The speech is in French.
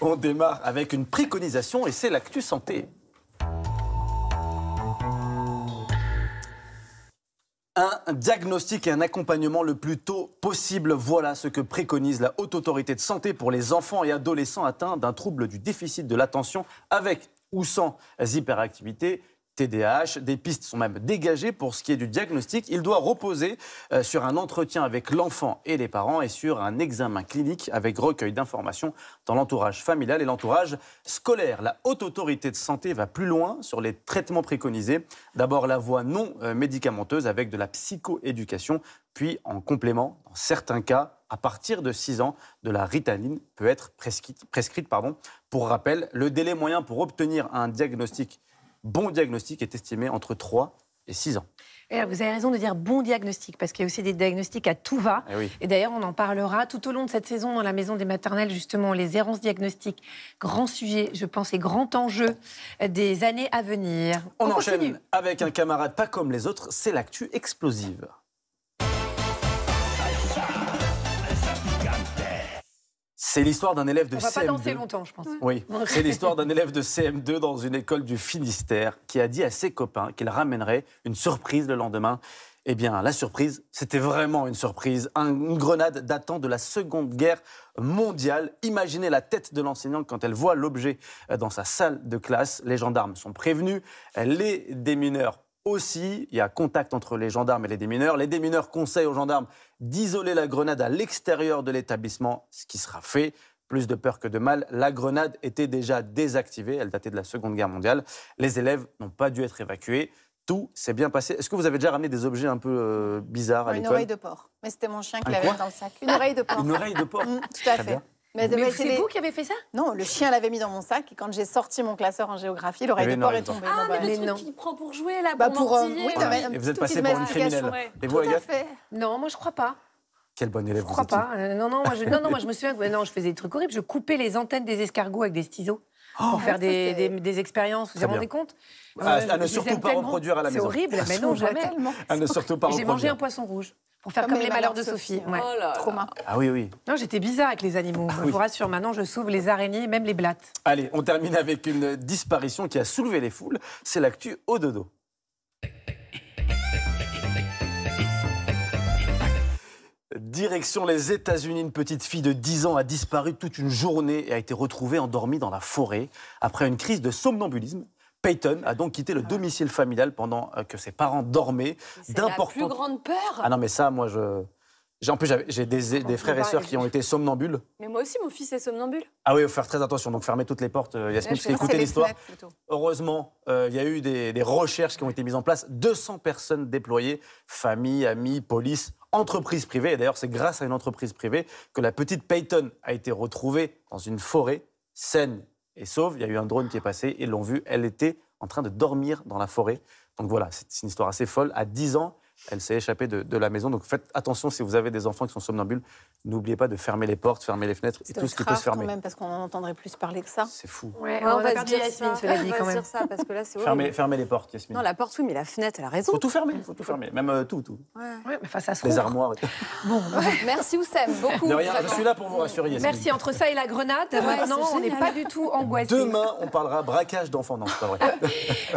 on démarre avec une préconisation et c'est l'actu santé. Un diagnostic et un accompagnement le plus tôt possible, voilà ce que préconise la Haute Autorité de Santé pour les enfants et adolescents atteints d'un trouble du déficit de l'attention avec ou sans hyperactivité. TDAH. Des pistes sont même dégagées pour ce qui est du diagnostic. Il doit reposer euh, sur un entretien avec l'enfant et les parents et sur un examen clinique avec recueil d'informations dans l'entourage familial et l'entourage scolaire. La haute autorité de santé va plus loin sur les traitements préconisés. D'abord la voie non euh, médicamenteuse avec de la psychoéducation, puis en complément, dans certains cas, à partir de 6 ans, de la ritaline peut être prescrite. Pour rappel, le délai moyen pour obtenir un diagnostic bon diagnostic est estimé entre 3 et 6 ans. Eh, vous avez raison de dire bon diagnostic, parce qu'il y a aussi des diagnostics à tout va. Eh et, d'ailleurs, on en parlera tout au long de cette saison dans la maison des maternelles, justement, les errances diagnostiques. Grand sujet, je pense, et grand enjeu des années à venir. On, enchaîne avec un camarade pas comme les autres, c'est l'actu explosive. C'est l'histoire d'un élève de CM2. CM2 dans une école du Finistère qui a dit à ses copains qu'il ramènerait une surprise le lendemain. Eh bien, la surprise, c'était vraiment une surprise. une grenade datant de la Seconde Guerre mondiale. Imaginez la tête de l'enseignante quand elle voit l'objet euh, dans sa salle de classe. Les gendarmes sont prévenus, les démineurs aussi. Il y a contact entre les gendarmes et les démineurs. Les démineurs conseillent aux gendarmes d'isoler la grenade à l'extérieur de l'établissement, ce qui sera fait. Plus de peur que de mal, la grenade était déjà désactivée, elle datait de la Seconde Guerre mondiale. Les élèves n'ont pas dû être évacués. Tout s'est bien passé. Est-ce que vous avez déjà ramené des objets un peu euh, bizarres à l'école Une oreille de porc. Mais c'était mon chien qui l'avait dans le sac. Une oreille de porc. Une oreille de porc. tout à fait. Mais, c'est vous qui avez fait ça Non, le chien l'avait mis dans mon sac et quand j'ai sorti mon classeur en géographie, l'oreille de porc est tombée. Ah, mais le truc qu'il prend pour jouer là, bah, pour, euh, mentir. Oui, ah et vous êtes passé pour une criminelle. Et vous, Non, moi je crois pas. Quel bon élève je ne crois pas. Euh, non non, moi je, me souviens que non, je faisais des trucs horribles. Je coupais les antennes des escargots avec des ciseaux oh, pour faire ah, des, expériences. Vous vous rendez compte ah, euh, À ne surtout pas reproduire à la maison. C'est horrible, mais non, jamais. À ne surtout pas reproduire. J'ai mangé un poisson rouge faire comme, les, malheurs, de Sophie. Oh ah oui, oui. Non, j'étais bizarre avec les animaux. Ah je vous rassure, maintenant je sauve les araignées, même les blattes. Allez, on termine avec une disparition qui a soulevé les foules. C'est l'actu au dodo. Direction les États-Unis, une petite fille de 10 ans a disparu toute une journée et a été retrouvée endormie dans la forêt après une crise de somnambulisme Peyton a donc quitté le ah. domicile familial pendant euh, que ses parents dormaient. C'est la plus grande peur. Ah non, mais ça, moi, je. En plus, j'ai des, frères et bah, sœurs qui ont été somnambules. Mais moi aussi, mon fils est somnambule. Ah oui, il faut faire très attention. Donc, fermez toutes les portes, euh, Yasmine, parce qu'écoutez l'histoire. Heureusement, euh, il y a eu des, recherches qui ont été mises en place. 200 personnes déployées, famille, amis, police, entreprises privées. Et d'ailleurs, c'est grâce à une entreprise privée que la petite Peyton a été retrouvée dans une forêt saine et sauf, Il y a eu un drone qui est passé et l'ont vu. Elle était en train de dormir dans la forêt. Donc voilà, c'est une histoire assez folle. À 10 ans, elle s'est échappée de, la maison. Donc faites attention si vous avez des enfants qui sont somnambules, n'oubliez pas de fermer les portes, fermer les fenêtres et tout ce qui peut se fermer. Quand même parce qu'on en entendrait plus parler que ça. C'est fou. on, va, dire Yasmine, dit quand même. ça parce que là c'est les portes, Yasmine. Non, la porte oui, mais la fenêtre, elle a raison. Faut tout fermer, faut tout fermer, même euh, tout, tout. Ouais. à Les armoires. Bon, bah, merci Oussem, beaucoup. je suis là pour vous rassurer. Yasmine. Merci entre ça et la grenade. Maintenant, on n'est pas du tout angoissé. Demain, on parlera braquage d'enfants, non, c'est pas vrai.